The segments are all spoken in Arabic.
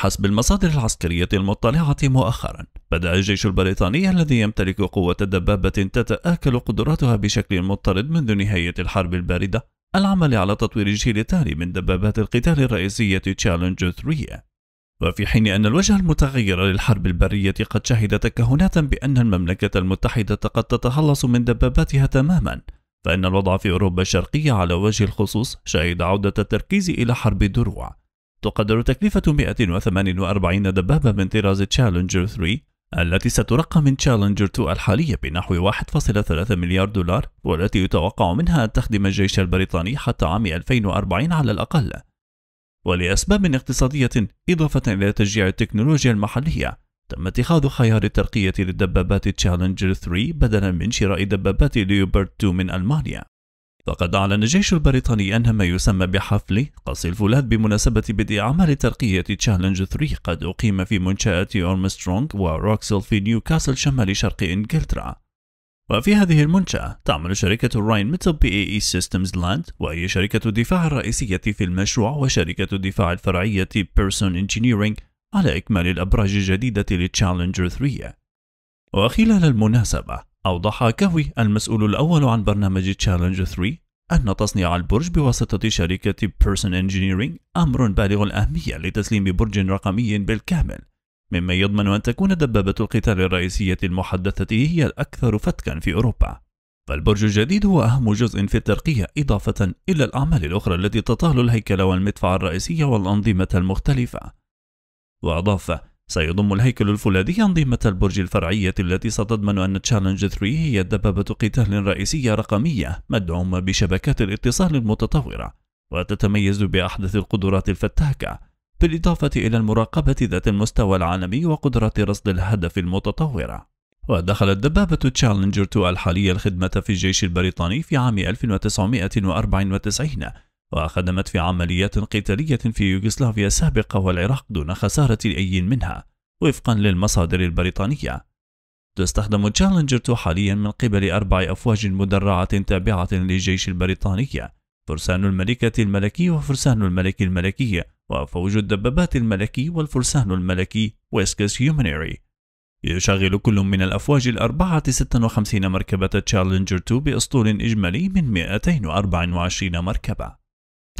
بحسب المصادر العسكرية المطلعة مؤخرا بدأ الجيش البريطاني الذي يمتلك قوة دبابة تتآكل قدراتها بشكل مضطرد منذ نهاية الحرب الباردة العمل على تطوير الجيل التالي من دبابات القتال الرئيسية تشالنج 3 وفي حين أن الوجه المتغير للحرب البرية قد شهد تكهنات بأن المملكة المتحدة قد تتخلص من دباباتها تماما فإن الوضع في أوروبا الشرقية على وجه الخصوص شهد عودة التركيز إلى حرب الدروع تقدر تكلفة 148 دبابة من طراز تشالنجر 3 التي سترقى من تشالنجر 2 الحالية بنحو 1.3 مليار دولار والتي يتوقع منها أن تخدم الجيش البريطاني حتى عام 2040 على الأقل ولأسباب اقتصادية إضافة إلى تشجيع التكنولوجيا المحلية تم اتخاذ خيار الترقية للدبابات تشالنجر 3 بدلا من شراء دبابات ليوبرت 2 من ألمانيا فقد أعلن الجيش البريطاني أن ما يسمى بحفل قص الفولاذ بمناسبة بدء أعمال ترقية تشالنج 3 قد أقيم في منشأة أورمسترونغ وروكسل في نيوكاسل شمال شرق إنجلترا وفي هذه المنشأة تعمل شركة الراين ميتال بي اي اي سيستمز لاند وهي شركة الدفاع الرئيسية في المشروع وشركة الدفاع الفرعية بيرسون انجينيرينج على إكمال الأبراج الجديدة لتشالنجر 3 وخلال المناسبة أوضح كهوي المسؤول الأول عن برنامج تشالنج 3 أن تصنيع البرج بواسطة شركة بيرسون انجينيرينج أمر بالغ الأهمية لتسليم برج رقمي بالكامل مما يضمن أن تكون دبابة القتال الرئيسية المحدثة هي الأكثر فتكا في أوروبا فالبرج الجديد هو أهم جزء في الترقية إضافة إلى الأعمال الأخرى التي تطال الهيكل والمدفع الرئيسي والأنظمة المختلفة وأضاف سيضم الهيكل الفولاذي أنظمة البرج الفرعية التي ستضمن أن تشالنج 3 هي دبابة قتال رئيسية رقمية مدعومة بشبكات الاتصال المتطورة وتتميز بأحدث القدرات الفتاكة بالإضافة إلى المراقبة ذات المستوى العالمي وقدرة رصد الهدف المتطورة ودخلت دبابة تشالنجر 2 الحالية الخدمة في الجيش البريطاني في عام 1994 وخدمت في عمليات قتالية في يوغوسلافيا السابقة والعراق دون خسارة أي منها وفقا للمصادر البريطانية تستخدم تشالنجر 2 حاليا من قبل أربع أفواج مدرعة تابعة للجيش البريطاني فرسان الملكة الملكي وفرسان الملك الملكي وفوج الدبابات الملكي والفرسان الملكي ويسكس هيومنيري يشغل كل من الأفواج الأربعة 56 مركبة تشالنجر 2 بأسطول إجمالي من 224 مركبة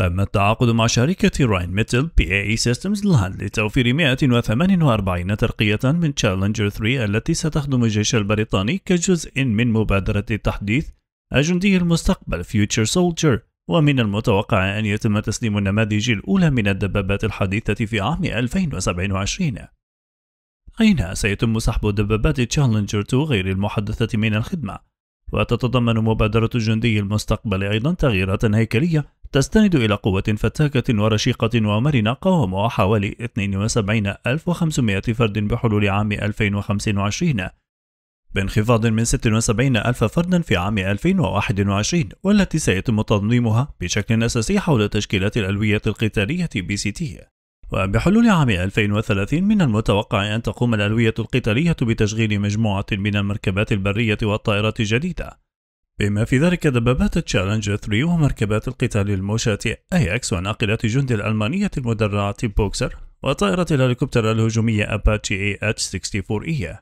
تم التعاقد مع شركة راين ميتل بي إيه اي سيستمز لان لتوفير 148 ترقية من تشالنجر 3 التي ستخدم الجيش البريطاني كجزء من مبادرة تحديث الجندي المستقبل فيوتشر سولجر ومن المتوقع أن يتم تسليم النماذج الأولى من الدبابات الحديثة في عام 2027 أين سيتم سحب دبابات تشالنجر 2 غير المحدثة من الخدمة وتتضمن مبادرة جندي المستقبل أيضا تغييرات هيكلية تستند إلى قوة فتاكة ورشيقة ومرنة قاومها حوالي 72500 فرد بحلول عام 2025 بانخفاض من 76 ألف فردا في عام 2021 والتي سيتم تنظيمها بشكل أساسي حول تشكيلات الألوية القتالية بي سي تي وبحلول عام 2030 من المتوقع أن تقوم الألوية القتالية بتشغيل مجموعة من المركبات البرية والطائرات الجديدة بما في ذلك دبابات تشالنجر 3 ومركبات القتال المشاة أياكس وناقلات جند الألمانية المدرعة بوكسر وطائرة الهليكوبتر الهجومية أباتشي اي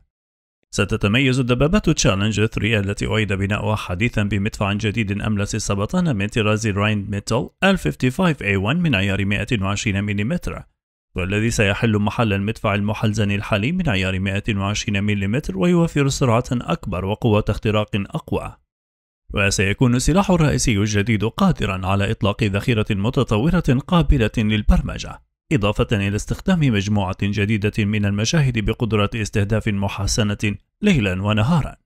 ستتميز الدبابات تشالنجر 3 التي أعيد بناؤها حديثا بمدفع جديد أملس السبطان من طراز رايند ميتال L55A1 من عيار 120 ملم والذي سيحل محل المدفع المحلزن الحالي من عيار 120 ملم ويوفر سرعة أكبر وقوة اختراق أقوى وسيكون السلاح الرئيسي الجديد قادرا على إطلاق ذخيرة متطورة قابلة للبرمجة إضافة إلى استخدام مجموعة جديدة من المشاهد بقدرة استهداف محسنة ليلا ونهارا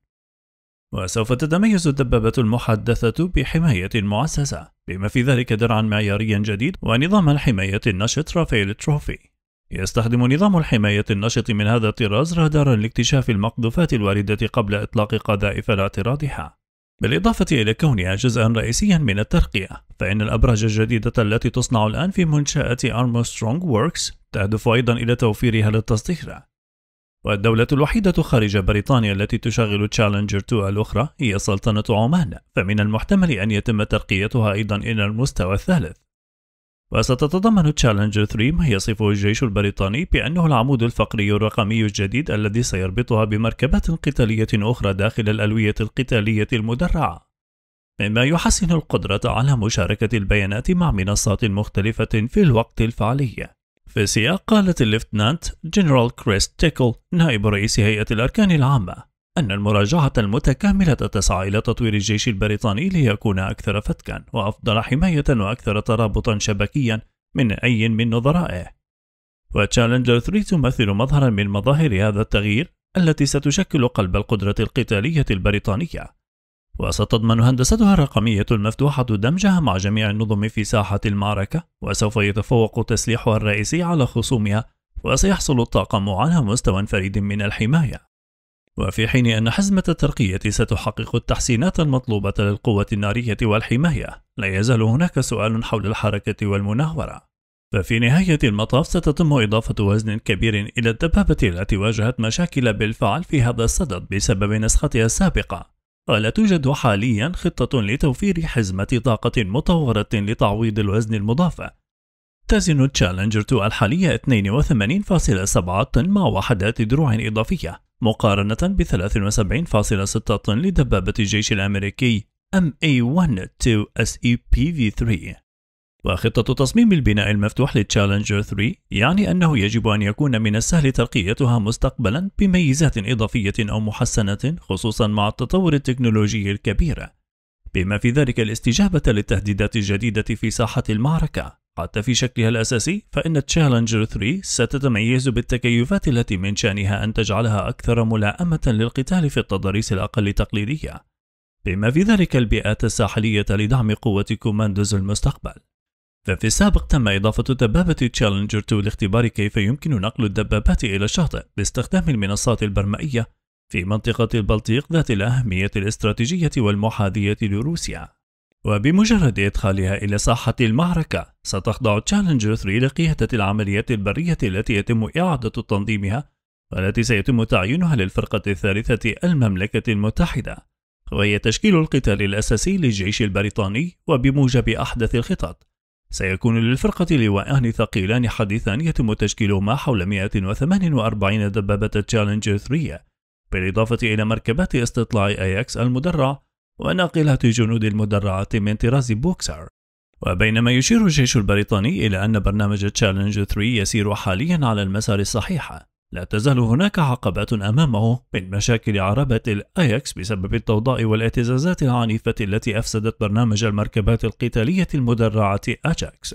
وسوف تتميز الدبابة المحدثة بحماية معززة بما في ذلك درعا معياريا جديد ونظام الحماية النشط رافيل تروفي يستخدم نظام الحماية النشط من هذا الطراز رادارا لاكتشاف المقذوفات الواردة قبل إطلاق قذائف لاعتراضها بالإضافة إلى كونها جزءا رئيسيا من الترقية فإن الأبراج الجديدة التي تصنع الآن في منشأة أرمسترونغ ووركس تهدف أيضا إلى توفيرها للتصدير والدولة الوحيدة خارج بريطانيا التي تشغل تشالنجر 2 الأخرى هي سلطنة عمان فمن المحتمل أن يتم ترقيتها أيضا إلى المستوى الثالث وستتضمن تشالنجر 3 ما يصفه الجيش البريطاني بأنه العمود الفقري الرقمي الجديد الذي سيربطها بمركبات قتالية أخرى داخل الألوية القتالية المدرعة مما يحسن القدرة على مشاركة البيانات مع منصات مختلفة في الوقت الفعلي. في سياق قالت الليفتنانت جنرال كريس تيكل نائب رئيس هيئة الأركان العامة أن المراجعة المتكاملة تسعى إلى تطوير الجيش البريطاني ليكون أكثر فتكًا وأفضل حماية وأكثر ترابطًا شبكيًا من أي من نظرائه. وتشالنجر 3 تمثل مظهرًا من مظاهر هذا التغيير التي ستشكل قلب القدرة القتالية البريطانية. وستضمن هندستها الرقمية المفتوحة دمجها مع جميع النظم في ساحة المعركة، وسوف يتفوق تسليحها الرئيسي على خصومها، وسيحصل الطاقم على مستوى فريد من الحماية. وفي حين أن حزمة الترقية ستحقق التحسينات المطلوبة للقوة النارية والحماية، لا يزال هناك سؤال حول الحركة والمناورة. ففي نهاية المطاف ستتم إضافة وزن كبير إلى الدبابة التي واجهت مشاكل بالفعل في هذا الصدد بسبب نسختها السابقة. ولا توجد حاليا خطة لتوفير حزمة طاقة مطورة لتعويض الوزن المضاف. تزن تشالنجر 2 الحالية 82.7 طن مع وحدات دروع إضافية مقارنة ب 73.6 طن لدبابة الجيش الأمريكي MA-12SEPV-3 وخطة تصميم البناء المفتوح للتشالنجر 3 يعني أنه يجب أن يكون من السهل ترقيتها مستقبلا بميزات إضافية أو محسنة خصوصا مع التطور التكنولوجي الكبير بما في ذلك الاستجابة للتهديدات الجديدة في ساحة المعركة حتى في شكلها الأساسي فإن تشالنجر 3 ستتميز بالتكيفات التي من شأنها أن تجعلها أكثر ملائمة للقتال في التضاريس الأقل تقليدية بما في ذلك البيئات الساحلية لدعم قوة كوماندوز المستقبل ففي السابق تم إضافة دبابة تشالنجر 2 لاختبار كيف يمكن نقل الدبابات إلى الشاطئ باستخدام المنصات البرمائية في منطقة البلطيق ذات الأهمية الاستراتيجية والمحاذية لروسيا وبمجرد إدخالها إلى ساحة المعركة ستخضع تشالنجر 3 لقيادة العمليات البرية التي يتم إعادة تنظيمها والتي سيتم تعيينها للفرقة الثالثة المملكة المتحدة وهي تشكيل القتال الأساسي للجيش البريطاني وبموجب أحدث الخطط سيكون للفرقة لواءان ثقيلان حديثان يتم تشكيلهما حول 148 دبابة تشالنجر 3 بالإضافة إلى مركبات استطلاع أياكس المدرع وناقلة جنود المدرعات من طراز بوكسر وبينما يشير الجيش البريطاني إلى أن برنامج تشالنج 3 يسير حاليا على المسار الصحيح لا تزال هناك عقبات أمامه من مشاكل عربة الأيكس بسبب الضوضاء والاعتزازات العنيفة التي أفسدت برنامج المركبات القتالية المدرعة أجاكس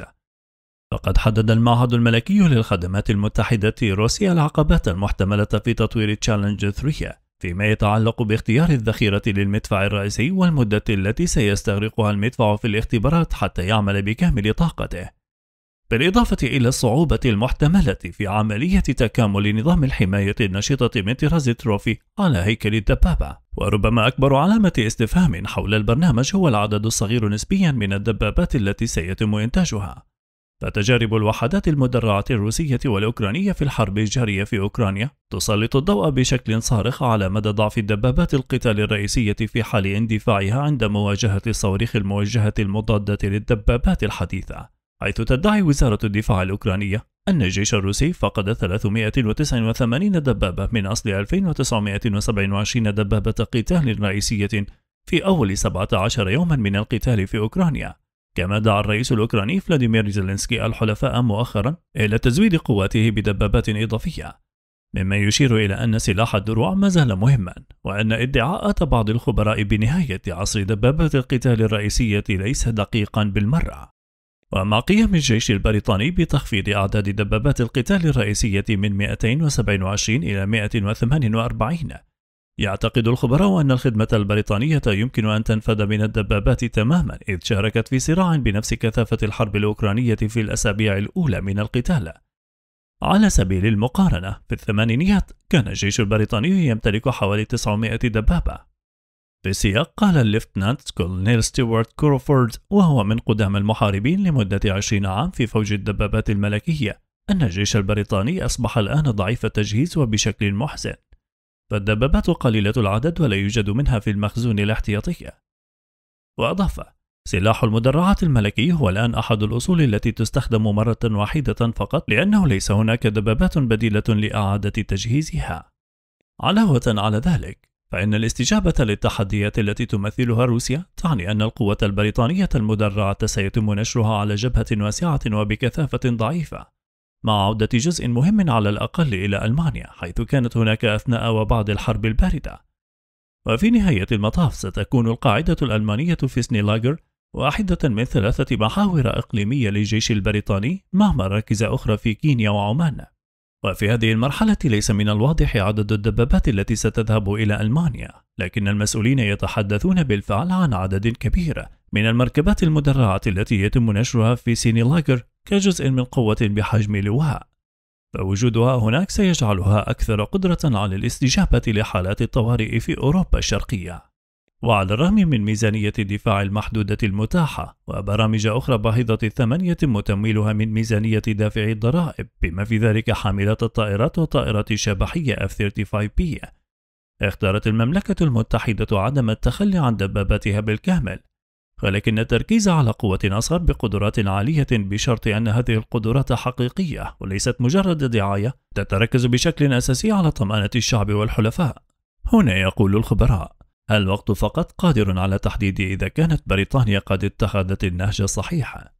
فقد حدد المعهد الملكي للخدمات المتحدة روسيا العقبات المحتملة في تطوير تشالنج 3 فيما يتعلق باختيار الذخيرة للمدفع الرئيسي والمدة التي سيستغرقها المدفع في الاختبارات حتى يعمل بكامل طاقته بالإضافة إلى الصعوبة المحتملة في عملية تكامل نظام الحماية النشطة من طراز التروفي على هيكل الدبابة وربما أكبر علامة استفهام حول البرنامج هو العدد الصغير نسبيا من الدبابات التي سيتم إنتاجها فتجارب الوحدات المدرعة الروسية والأوكرانية في الحرب الجارية في أوكرانيا تسلط الضوء بشكل صارخ على مدى ضعف الدبابات القتال الرئيسية في حال اندفاعها عند مواجهة الصواريخ الموجهة المضادة للدبابات الحديثة، حيث تدعي وزارة الدفاع الأوكرانية أن الجيش الروسي فقد 389 دبابة من أصل 2927 دبابة قتال رئيسية في أول 17 يوما من القتال في أوكرانيا كما دعا الرئيس الأوكراني فلاديمير زيلينسكي الحلفاء مؤخرا إلى تزويد قواته بدبابات إضافية مما يشير إلى أن سلاح الدروع ما زال مهما وأن ادعاءات بعض الخبراء بنهاية عصر دبابات القتال الرئيسية ليس دقيقا بالمرة ومع قيام الجيش البريطاني بتخفيض أعداد دبابات القتال الرئيسية من 227 إلى 148 يعتقد الخبراء أن الخدمة البريطانية يمكن أن تنفذ من الدبابات تماما إذ شاركت في صراع بنفس كثافة الحرب الأوكرانية في الأسابيع الأولى من القتال على سبيل المقارنة في الثمانينيات كان الجيش البريطاني يمتلك حوالي 900 دبابة في السياق قال الليفتنانت كولنيل ستيوارت كروفورد وهو من قدام المحاربين لمدة 20 عام في فوج الدبابات الملكية أن الجيش البريطاني أصبح الآن ضعيف التجهيز وبشكل محزن فالدبابات قليلة العدد ولا يوجد منها في المخزون الاحتياطي. وأضاف: سلاح المدرعات الملكي هو الآن أحد الأصول التي تستخدم مرة واحدة فقط لأنه ليس هناك دبابات بديلة لإعادة تجهيزها. علاوة على ذلك، فإن الاستجابة للتحديات التي تمثلها روسيا تعني أن القوة البريطانية المدرعة سيتم نشرها على جبهة واسعة وبكثافة ضعيفة، مع عودة جزء مهم على الأقل إلى ألمانيا حيث كانت هناك أثناء وبعد الحرب الباردة وفي نهاية المطاف ستكون القاعدة الألمانية في سنيلاجر واحدة من ثلاثة محاور إقليمية للجيش البريطاني مع مراكز أخرى في كينيا وعمان وفي هذه المرحلة ليس من الواضح عدد الدبابات التي ستذهب إلى ألمانيا لكن المسؤولين يتحدثون بالفعل عن عدد كبير من المركبات المدرعة التي يتم نشرها في سينيلاجر كجزء من قوة بحجم لواء فوجودها هناك سيجعلها أكثر قدرة على الاستجابة لحالات الطوارئ في أوروبا الشرقية وعلى الرغم من ميزانية الدفاع المحدودة المتاحة وبرامج أخرى باهظة الثمن يتم تمويلها من ميزانية دافعي الضرائب بما في ذلك حاملات الطائرات والطائرات الشبحية F-35B اختارت المملكة المتحدة عدم التخلي عن دباباتها بالكامل ولكن التركيز على قوة أصغر بقدرات عالية بشرط أن هذه القدرات حقيقية وليست مجرد دعاية تتركز بشكل أساسي على طمأنة الشعب والحلفاء. هنا يقول الخبراء: الوقت فقط قادر على تحديد إذا كانت بريطانيا قد اتخذت النهج الصحيح.